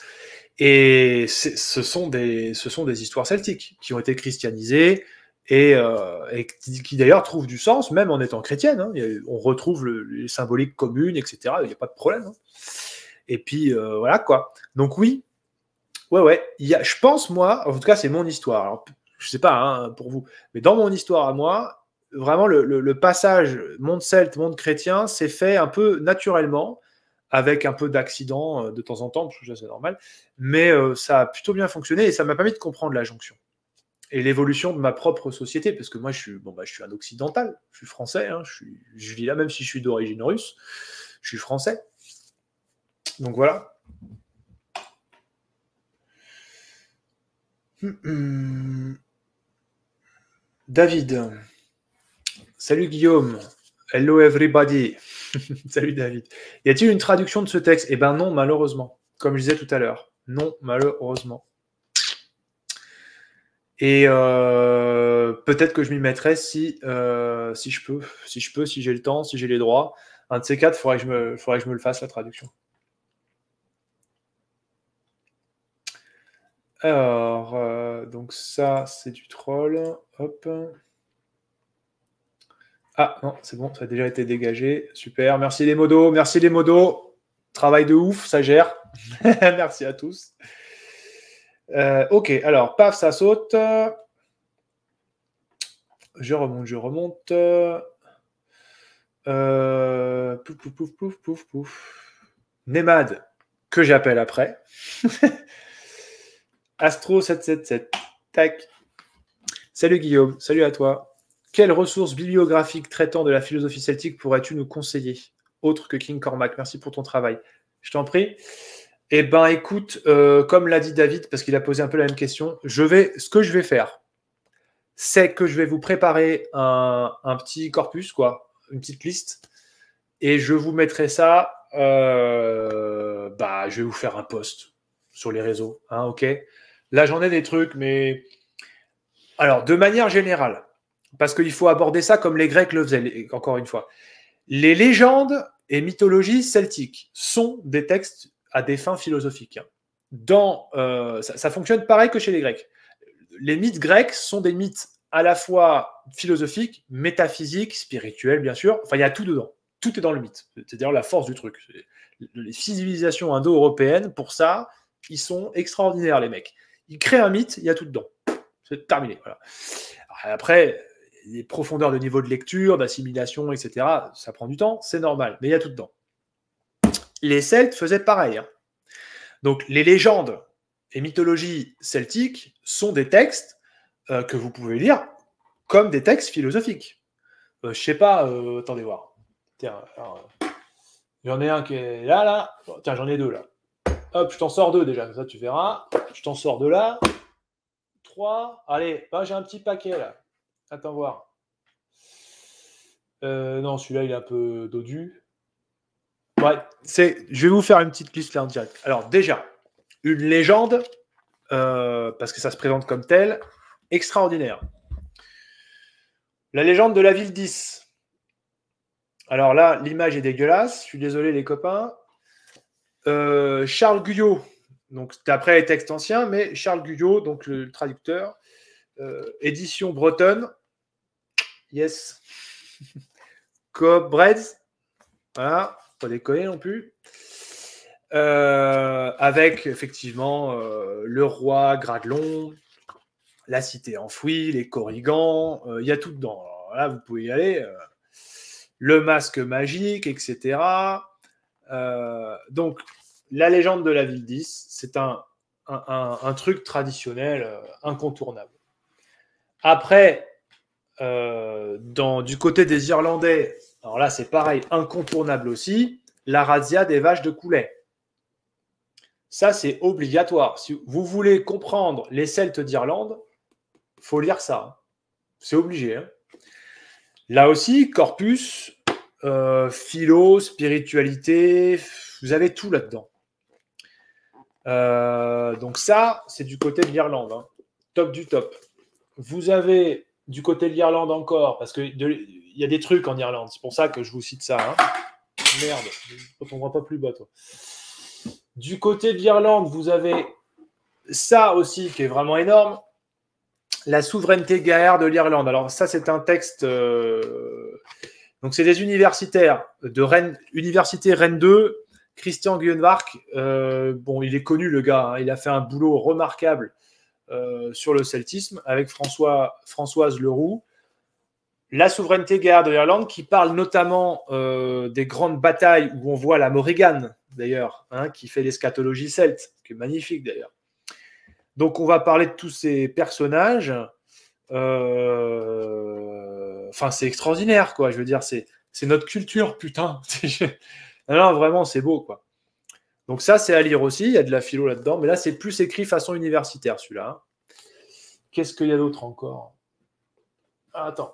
Et ce ce sont des histoires celtiques qui ont été christianisées, et, euh, qui, d'ailleurs trouve du sens, même en étant chrétienne. Hein. on retrouve les symboliques communes, etc. Il n'y a pas de problème. Hein. Et puis euh, voilà quoi. Donc oui, ouais, ouais. je pense, moi, en tout cas, c'est mon histoire. je je sais pas hein, pour vous, mais dans mon histoire à moi, vraiment le, passage monde celte, monde chrétien s'est fait un peu naturellement, avec un peu d'accident euh, de temps en temps, parce que c'est normal, mais ça a plutôt bien fonctionné et ça m'a permis de comprendre la jonction et l'évolution de ma propre société, parce que moi, je suis, bon, bah, je suis un occidental, je suis français, hein, je, vis là, même si je suis d'origine russe, je suis français. Donc voilà. Hum, hum. David. Salut Guillaume. Hello everybody. [LAUGHS] Salut David. Y a-t-il une traduction de ce texte Eh ben non, malheureusement. Comme je disais tout à l'heure. Non, malheureusement. Et euh, peut-être que je m'y mettrai euh, si, je peux, si je peux, si j'ai le temps, si j'ai les droits. Un de ces quatre, il faudrait, que je me, faudrait que me le fasse, la traduction. Alors, euh, donc ça, c'est du troll. Ah non, c'est bon, ça a déjà été dégagé. Super. Merci les modos, merci les modos. Travail de ouf, ça gère. [LAUGHS] merci à tous. Euh, ok, alors, paf, ça saute. Je remonte, je remonte. Euh, pouf, pouf, pouf, pouf, pouf, que j'appelle après. [LAUGHS] Astro 777. Tac. Salut Guillaume, salut à toi. Quelle ressource bibliographique traitant de la philosophie celtique pourrais-tu nous conseiller Autre que King Cormac. Merci pour ton travail. Je t'en prie. Eh bien écoute, euh, comme l'a dit David, parce qu'il a posé un peu la même question, je vais, ce que je vais faire, c'est que je vais vous préparer un, petit corpus, quoi, une petite liste, et je vous mettrai ça. Euh, bah, je vais vous faire un post sur les réseaux, hein, ok. Là, j'en ai des trucs, mais alors de manière générale, parce qu'il faut aborder ça comme les Grecs le faisaient. Encore une fois, les légendes et mythologies celtiques sont des textes à des fins philosophiques. Dans, euh, ça, fonctionne pareil que chez les Grecs. Les mythes grecs sont des mythes à la fois philosophiques, métaphysiques, spirituels, bien sûr. Enfin, il y a tout dedans. Tout est dans le mythe. C'est à dire la force du truc. Les civilisations indo-européennes, pour ça, ils sont extraordinaires, les mecs. Ils créent un mythe, il y a tout dedans. C'est terminé. Après, les profondeurs de niveau de lecture, d'assimilation, etc., ça prend du temps, c'est normal, mais il y a tout dedans les Celtes faisaient pareil. Hein. Donc les légendes et mythologies celtiques sont des textes euh, que vous pouvez lire comme des textes philosophiques. Je euh, je sais pas, euh, attendez voir. Tiens, j'en ai un qui est là, là. tiens, j'en ai deux là. Hop, je t'en sors deux déjà, ça tu verras. Je t'en sors deux là. Trois. Allez, ah, j'ai un petit paquet là. Attends voir. non, celui-là, il est un peu dodu c'est, je vais vous faire une petite liste là en direct. Alors déjà, une légende, euh, parce que ça se présente comme telle, extraordinaire. La légende de la ville 10. Alors là, l'image est dégueulasse, je suis désolé les copains. Euh, Charles Guyot, donc d'après les textes anciens, mais Charles Guyot, donc le traducteur, euh, édition bretonne, yes, [LAUGHS] Cobreds voilà, pas déconner non plus. Euh, avec effectivement euh, le roi gradelon la cité enfouie, les Corrigans, euh, il ya y a tout dedans. là, vous pouvez y aller. le masque magique, etc. donc, la légende de la ville 10, c'est un, un, un, truc traditionnel incontournable. Après, euh, du côté des Irlandais, alors là c'est pareil, incontournable aussi, la razzia des vaches de Coulet. Ça c'est obligatoire. Si vous voulez comprendre les Celtes d'Irlande, faut lire ça. Hein. C'est obligé. Hein. Là aussi, corpus, euh, philo, spiritualité, vous avez tout là-dedans. Euh, donc ça, c'est du côté de l'Irlande. Hein. Top du top. Vous avez du côté de l'Irlande encore, parce qu'il y a des trucs en Irlande, c'est pour ça que je vous cite ça. Hein. Merde, on ne voit pas plus bas, toi. Du côté de l'Irlande, vous avez ça aussi qui est vraiment énorme, la souveraineté guerrière de l'Irlande. Alors ça, c'est un texte... Euh, donc c'est des universitaires de Rennes, Université Rennes 2, Christian Guillenvarc. Euh, bon, il est connu, le gars, hein, il a fait un boulot remarquable euh, sur le celtisme avec Françoise Leroux. La souveraineté guerre de l'Irlande qui parle notamment euh, des grandes batailles où on voit la Morrigan, d'ailleurs, hein, qui fait l'escatologie celte, qui est magnifique d'ailleurs. Donc on va parler de tous ces personnages. Euh, enfin, c'est extraordinaire, quoi. Je veux dire, c'est, notre culture, putain. [LAUGHS] vraiment, c'est beau, quoi. Donc ça, c'est à lire aussi, il y a de la philo là-dedans, mais là, c'est plus écrit façon universitaire, celui-là. Hein. Qu'est-ce qu'il y a d'autre encore ah, Attends.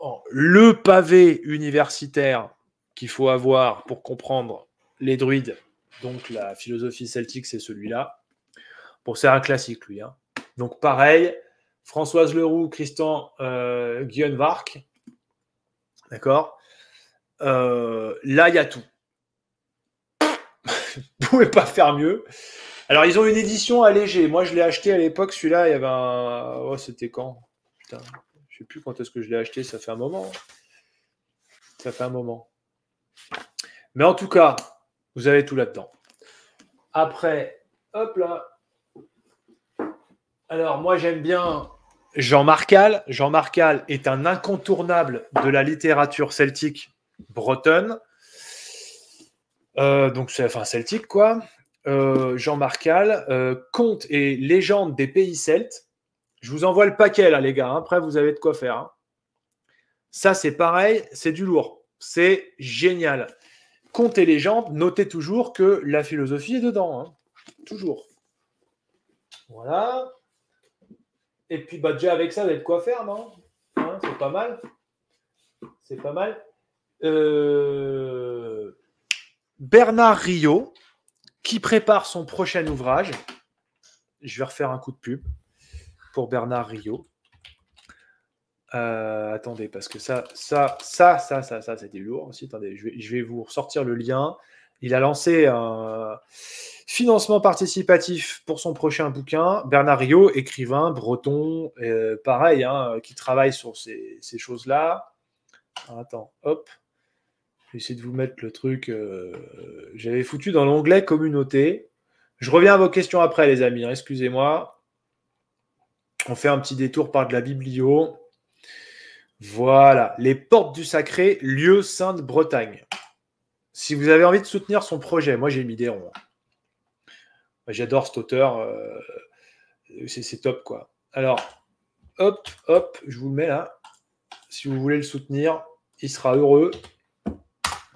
Oh, le pavé universitaire qu'il faut avoir pour comprendre les druides, donc la philosophie celtique, c'est celui-là. Bon, c'est un classique, lui. Hein. Donc pareil, Françoise Leroux, Christian euh, varc d'accord euh, Là, il y a tout. [LAUGHS] ne pas faire mieux. Alors, ils ont une édition allégée. Moi, je l'ai acheté à l'époque, celui-là, il y avait un. Oh, c'était quand Putain, je sais plus quand est-ce que je l'ai acheté, ça fait un moment. Ça fait un moment. Mais en tout cas, vous avez tout là-dedans. Après, hop là. Alors, moi, j'aime bien Jean Marcal. Jean Marcal est un incontournable de la littérature celtique bretonne. Euh, donc, c'est enfin celtique, quoi. Euh, Jean Marcal, euh, conte et légende des pays celtes. Je vous envoie le paquet là, les gars. Hein. Après, vous avez de quoi faire. Hein. Ça, c'est pareil, c'est du lourd. C'est génial. Conte et légende, notez toujours que la philosophie est dedans. Hein. Toujours. Voilà. Et puis, bah, déjà avec ça, vous avez de quoi faire, non C'est pas mal. C'est pas mal. Euh Bernard Rio, qui prépare son prochain ouvrage. Je vais refaire un coup de pub pour Bernard Rio. Euh, attendez, parce que ça, ça, ça, ça, ça, ça, c'était lourd aussi. Attendez, je vais, vous ressortir le lien. Il a lancé un financement participatif pour son prochain bouquin. Bernard Rio, écrivain breton, euh, pareil, hein, qui travaille sur ces, ces choses-là. Attends, hop, je vais de vous mettre le truc. Euh, j'avais foutu dans l'onglet communauté. Je reviens à vos questions après, les amis. Hein, excusez-moi. On fait un petit détour par de la biblio. Voilà. Les portes du sacré, lieu saint de Bretagne. Si vous avez envie de soutenir son projet, moi j'ai mis des ronds. J'adore cet auteur. Euh, c'est top, quoi. Alors, hop, hop, je vous le mets là. Si vous voulez le soutenir, il sera heureux.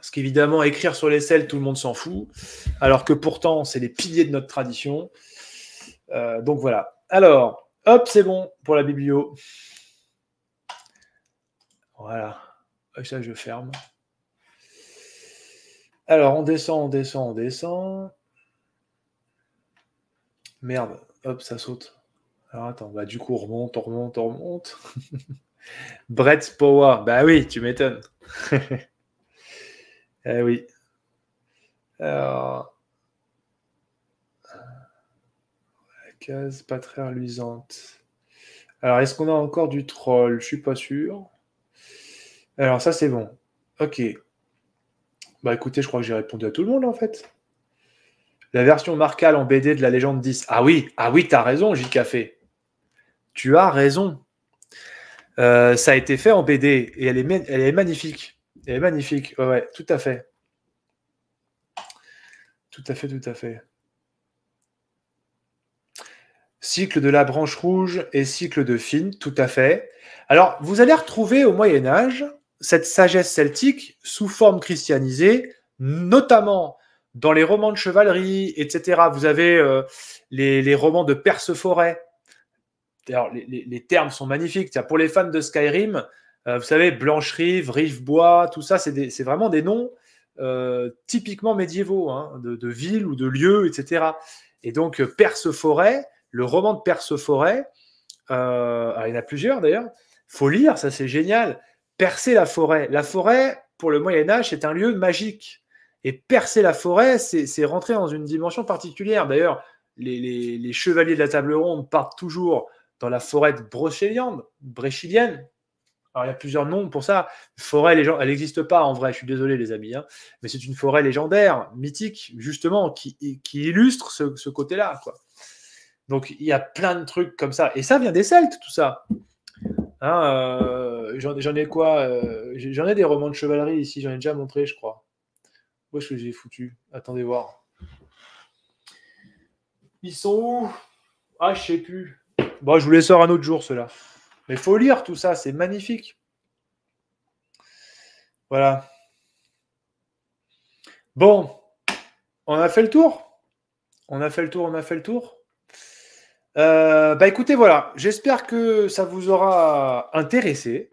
Parce qu'évidemment, écrire sur les selles, tout le monde s'en fout, alors que pourtant, c'est les piliers de notre tradition. Euh, donc voilà. Alors, hop, c'est bon pour la biblio. Voilà. Ça, je ferme. Alors, on descend, on descend, on descend. Merde, hop, ça saute. Alors attends, bah du coup, on remonte, on remonte, on remonte. [LAUGHS] Brett Power, bah oui, tu m'étonnes. [LAUGHS] Eh oui. Alors... La case pas très reluisante. Alors, est-ce qu'on a encore du troll Je suis pas sûr. Alors, ça, c'est bon. Ok. Bah écoutez, je crois que j'ai répondu à tout le monde en fait. La version marcale en BD de la légende 10. Ah oui, ah oui, t'as raison, J Café. Tu as raison. Euh, ça a été fait en BD et elle est magnifique. Et magnifique, ouais, tout à fait. Tout à fait, tout à fait. Cycle de la branche rouge et cycle de Fine, tout à fait. Alors, vous allez retrouver au Moyen Âge cette sagesse celtique sous forme christianisée, notamment dans les romans de chevalerie, etc. Vous avez euh, les, romans de Perse Alors, les, les, termes sont magnifiques. Pour les fans de Skyrim, euh, vous savez, Blancherive, bois, tout ça, c'est vraiment des noms euh, typiquement médiévaux, hein, de, villes ou de lieux, etc. Et donc, euh, Perse-Forêt le roman de Perceforêt, forêt il y en a plusieurs d'ailleurs, faut lire, ça c'est génial. Percer la forêt. La forêt, pour le Moyen-Âge, c'est un lieu magique. Et percer la forêt, c'est rentrer dans une dimension particulière. D'ailleurs, les, chevaliers de la table ronde partent toujours dans la forêt de Bréchilienne, alors, il y a plusieurs noms pour ça. Forêt légendaire, elle n'existe pas en vrai, je suis désolé, les amis, hein. mais c'est une forêt légendaire, mythique, justement, qui, illustre ce, côté-là. Donc, il y a plein de trucs comme ça. Et ça vient des Celtes, tout ça. Hein, euh, j'en ai quoi euh, J'en ai des romans de chevalerie ici, j'en ai déjà montré, je crois. Où est-ce que j'ai foutu Attendez voir. Ils sont où Ah, je sais plus. Bon, bah, je vous les sors un autre jour, ceux-là. Mais il faut lire tout ça, c'est magnifique. Voilà. Bon, on a fait le tour. On a fait le tour, on a fait le tour. Euh, bah écoutez, voilà, j'espère que ça vous aura intéressé,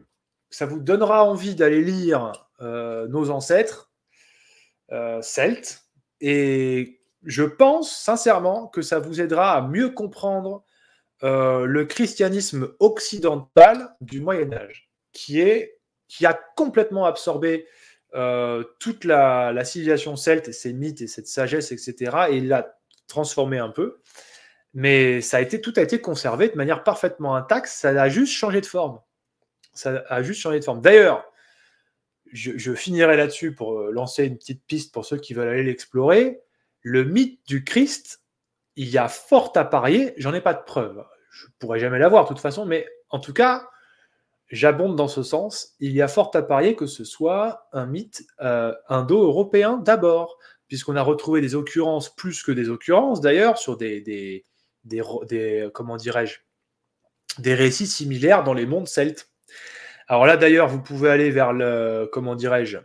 ça vous donnera envie d'aller lire euh, nos ancêtres euh, celtes, et je pense sincèrement que ça vous aidera à mieux comprendre euh, le christianisme occidental du Moyen Âge, qui, est, qui a complètement absorbé euh, toute la, civilisation celte et ses mythes et cette sagesse, etc., et l'a transformé un peu. Mais ça a été, tout a été conservé de manière parfaitement intacte, ça a juste changé de forme. Ça a juste changé de forme. D'ailleurs, je, je, finirai là-dessus pour euh, lancer une petite piste pour ceux qui veulent aller l'explorer. Le mythe du Christ il y a fort à parier, j'en ai pas de preuve, je pourrais jamais l'avoir de toute façon, mais en tout cas, j'abonde dans ce sens, il y a fort à parier que ce soit un mythe euh, indo-européen d'abord, puisqu'on a retrouvé des occurrences, plus que des occurrences d'ailleurs, sur des, des, comment dirais-je, des récits similaires dans les mondes celtes. Alors là d'ailleurs, vous pouvez aller vers le, comment dirais-je,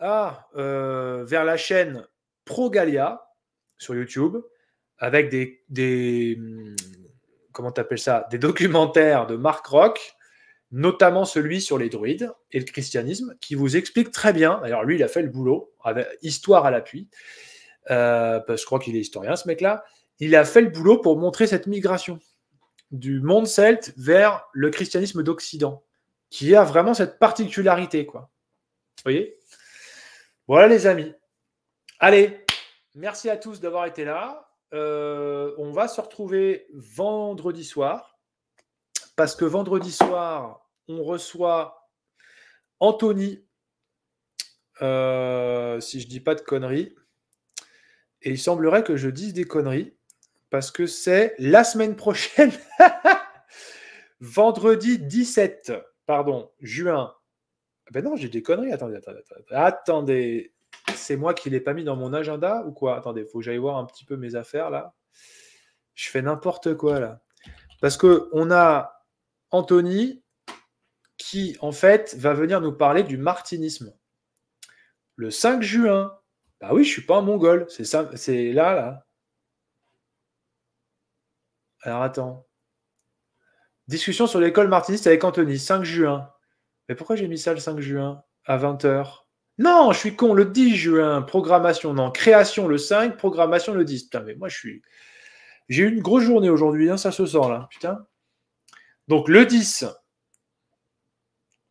ah, euh, vers la chaîne ProGalia sur YouTube, avec des, hmm, comment t'appelles ça, des documentaires de Marc Rock, notamment celui sur les druides et le christianisme, qui vous explique très bien. Alors lui, il a fait le boulot, avec, histoire à l'appui, euh, je crois qu'il est historien, ce mec-là. Il a fait le boulot pour montrer cette migration du monde celte vers le christianisme d'Occident, qui a vraiment cette particularité, quoi. Vous voyez Voilà les amis. Allez, merci à tous d'avoir été là. Euh, on va se retrouver vendredi soir, parce que vendredi soir, on reçoit Anthony, euh, si je dis pas de conneries, et il semblerait que je dise des conneries, parce que c'est la semaine prochaine, [LAUGHS] vendredi 17, pardon, juin. Ah ben non, j'ai des conneries, attendez, attendez, attendez. attendez c'est moi qui l'ai pas mis dans mon agenda ou quoi Attendez, faut que j'aille voir un petit peu mes affaires là. Je fais n'importe quoi là. Parce qu'on a Anthony qui, en fait, va venir nous parler du martinisme. Le 5 juin. Bah oui, je suis pas un mongol. C'est c'est là, là. Alors attends. Discussion sur l'école martiniste avec Anthony, 5 juin. Mais pourquoi j'ai mis ça le 5 juin à 20h non, je suis con, le 10 juin, programmation, non, création le 5, programmation le 10. Putain, mais moi, je suis. J'ai eu une grosse journée aujourd'hui, hein, ça se sent là, putain. Donc le 10,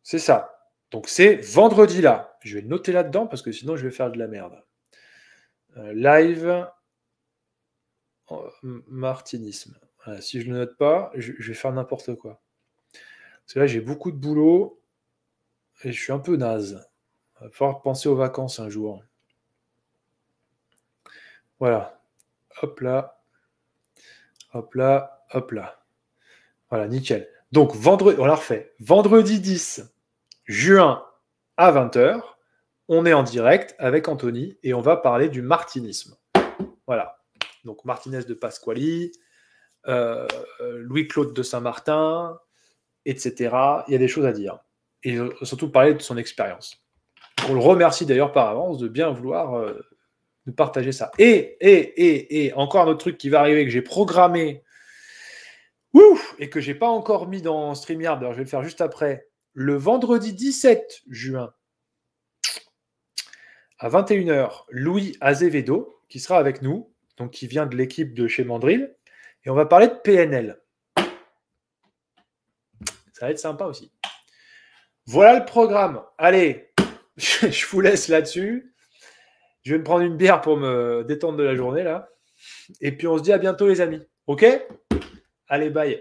c'est ça. Donc c'est vendredi là. Je vais noter là-dedans parce que sinon je vais faire de la merde. Euh, live euh, martinisme. si je ne note pas, je, je vais faire n'importe quoi. Parce que là, j'ai beaucoup de boulot et je suis un peu naze. Il va falloir penser aux vacances un jour. Voilà. Hop là. Hop là. Hop là. Voilà, nickel. Donc, vendredi, on la refait. Vendredi 10 juin à 20h, on est en direct avec Anthony et on va parler du martinisme. Voilà. Donc, Martinez de Pasquali, euh, euh, Louis-Claude de Saint-Martin, etc. Il y a des choses à dire. Et surtout parler de son expérience. On le remercie d'ailleurs par avance de bien vouloir euh, nous partager ça. Et, et, et, et, encore un autre truc qui va arriver que j'ai programmé ouf, et que j'ai pas encore mis dans StreamYard, alors je vais le faire juste après. Le vendredi 17 juin à 21h, Louis Azevedo qui sera avec nous, donc qui vient de l'équipe de chez Mandrill, et on va parler de PNL. Ça va être sympa aussi. Voilà le programme. Allez, je vous laisse là-dessus. Je vais me prendre une bière pour me détendre de la journée là. Et puis on se dit à bientôt les amis. OK Allez, bye.